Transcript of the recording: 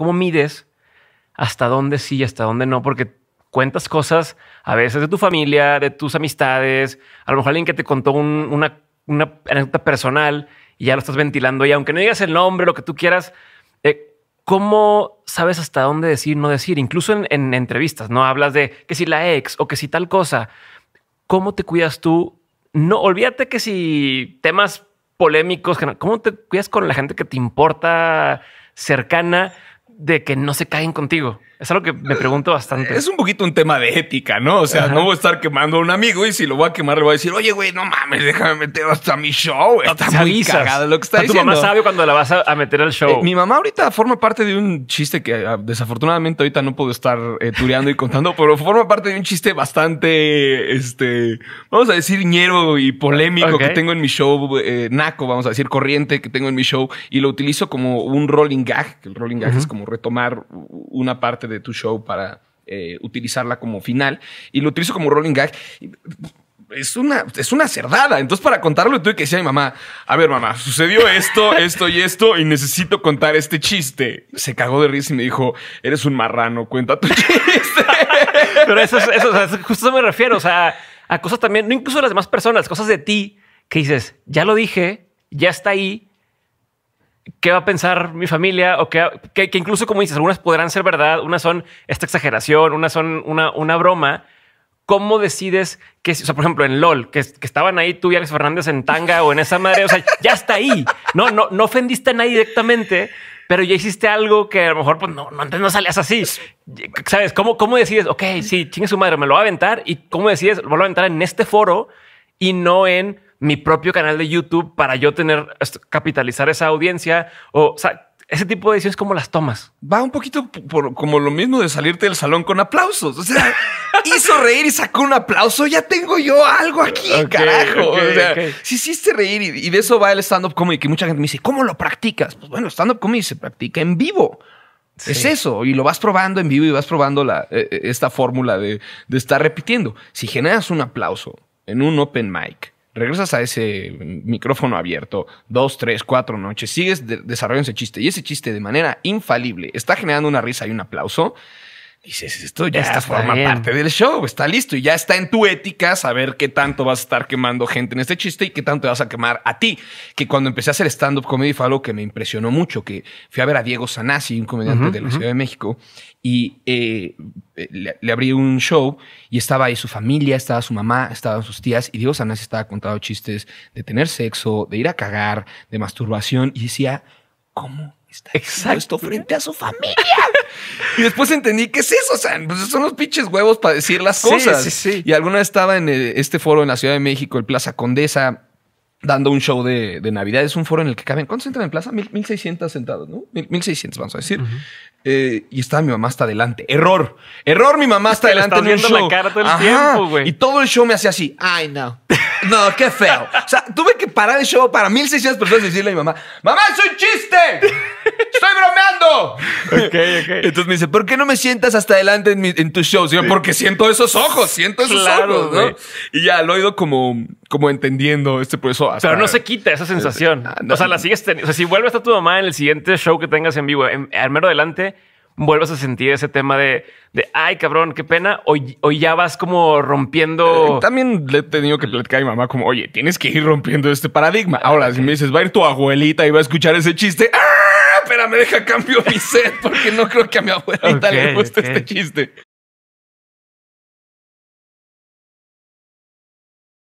¿Cómo mides hasta dónde sí y hasta dónde no? Porque cuentas cosas a veces de tu familia, de tus amistades, a lo mejor alguien que te contó una, anécdota personal y ya lo estás ventilando y aunque no digas el nombre, lo que tú quieras, eh, ¿cómo sabes hasta dónde decir, no decir? Incluso en, en, entrevistas, ¿no? Hablas de que si la ex o que si tal cosa, ¿cómo te cuidas tú? No, olvídate que si temas polémicos, ¿cómo te cuidas con la gente que te importa cercana? de que no se caen contigo? Es algo que me pregunto bastante. Es un poquito un tema de ética, ¿no? O sea, no voy a estar quemando a un amigo y si lo voy a quemar le voy a decir, oye, güey, no mames, déjame meter hasta mi show. Está muy cagada lo que está diciendo. Tu mamá sabe cuando la vas a, meter al show. Eh, mi mamá ahorita forma parte de un chiste que ah, desafortunadamente ahorita no puedo estar eh, tureando y contando, pero forma parte de un chiste bastante, este, vamos a decir, ñero y polémico que tengo en mi show, eh, naco, vamos a decir, corriente que tengo en mi show y lo utilizo como un rolling gag, que el rolling gag es como retomar una parte de tu show para eh, utilizarla como final y lo utilizo como rolling gag. Es una, es una cerdada. Entonces, para contarlo, tuve que decir a mi mamá: A ver, mamá, sucedió esto, esto y esto, y necesito contar este chiste. Se cagó de risa y me dijo: Eres un marrano, cuenta tu chiste. Pero eso es, eso, justo me refiero. sea, a cosas también, no incluso las demás personas, cosas de ti que dices: Ya lo dije, ya está ahí, qué va a pensar mi familia o que, que, incluso como dices, algunas podrán ser verdad, unas son esta exageración, unas son una, una broma. ¿Cómo decides que, o sea, por ejemplo, en LOL, que, que estaban ahí tú y Alex Fernández en tanga o en esa madre, o sea, ya está ahí. No, no, no ofendiste a nadie directamente, pero ya hiciste algo que a lo mejor pues no, no no salías así. ¿Sabes? ¿Cómo, cómo decides? Ok, sí, chingue su madre, me lo va a aventar. ¿Y cómo decides? Lo va a aventar en este foro y no en mi propio canal de YouTube para yo tener, capitalizar esa audiencia o, sea, ese tipo de decisiones como las tomas. Va un poquito por, como lo mismo de salirte del salón con aplausos. O sea, hizo reír y sacó un aplauso. Ya tengo yo algo aquí, carajo. si hiciste reír y, de eso va el stand-up comedy, que mucha gente me dice, ¿cómo lo practicas? Pues bueno, stand-up comedy se practica en vivo. Es eso, y lo vas probando en vivo y vas probando la, e, e, esta fórmula de, de estar repitiendo. Si generas un aplauso en un open mic, regresas a ese micrófono abierto dos, tres, cuatro noches, sigues desarrollando ese chiste y ese chiste de manera infalible está generando una risa y un aplauso, dices, esto ya, está, forma parte del show, está listo y ya está en tu ética saber qué tanto vas a estar quemando gente en este chiste y qué tanto vas a quemar a ti. Que cuando empecé a hacer stand-up comedy fue algo que me impresionó mucho, que fui a ver a Diego Sanasi, un comediante de la Ciudad de México, y eh, eh, le, le, abrí un show y estaba ahí su familia, estaba su mamá, estaban sus tías y Diego Sanasi estaba contando chistes de tener sexo, de ir a cagar, de masturbación y decía, ¿cómo Exacto. frente a su familia. y después entendí que es eso, o sea, pues, son los pinches huevos para decir las cosas. Y alguna vez estaba en eh, este foro en la Ciudad de México, el Plaza Condesa, dando un show de, Navidad. Es un foro en el que caben, ¿cuántos entran en plaza? 1600 sentados, ¿no? 1600, vamos a decir. Eh, y estaba mi mamá hasta adelante. Error. Error, mi mamá hasta adelante. Y todo el show me hacía así. Ay, no. No, qué feo. O sea, tuve que parar el show para 1600 personas y decirle a mi mamá, mamá, es un chiste. Estoy bromeando okay, okay. Entonces me dice, ¿por qué no me sientas hasta adelante en, tus shows? porque siento esos ojos, siento esos ojos, ¿no? Y ya lo he ido como, como entendiendo este proceso. Pero no se quita esa sensación. Ah, o sea, la sigues teniendo. O sea, si vuelves a tu mamá en el siguiente show que tengas en vivo, en, al mero adelante, vuelves a sentir ese tema de, ay, cabrón, qué pena, o, hoy ya vas como rompiendo. Eh, también le he tenido que platicar a mi mamá, como, oye, tienes que ir rompiendo este paradigma. Ahora, si me dices, va a ir tu abuelita y va a escuchar ese chiste, ¡ah! Espera, me deja cambio mi set porque no creo que a mi abuelita le guste este chiste.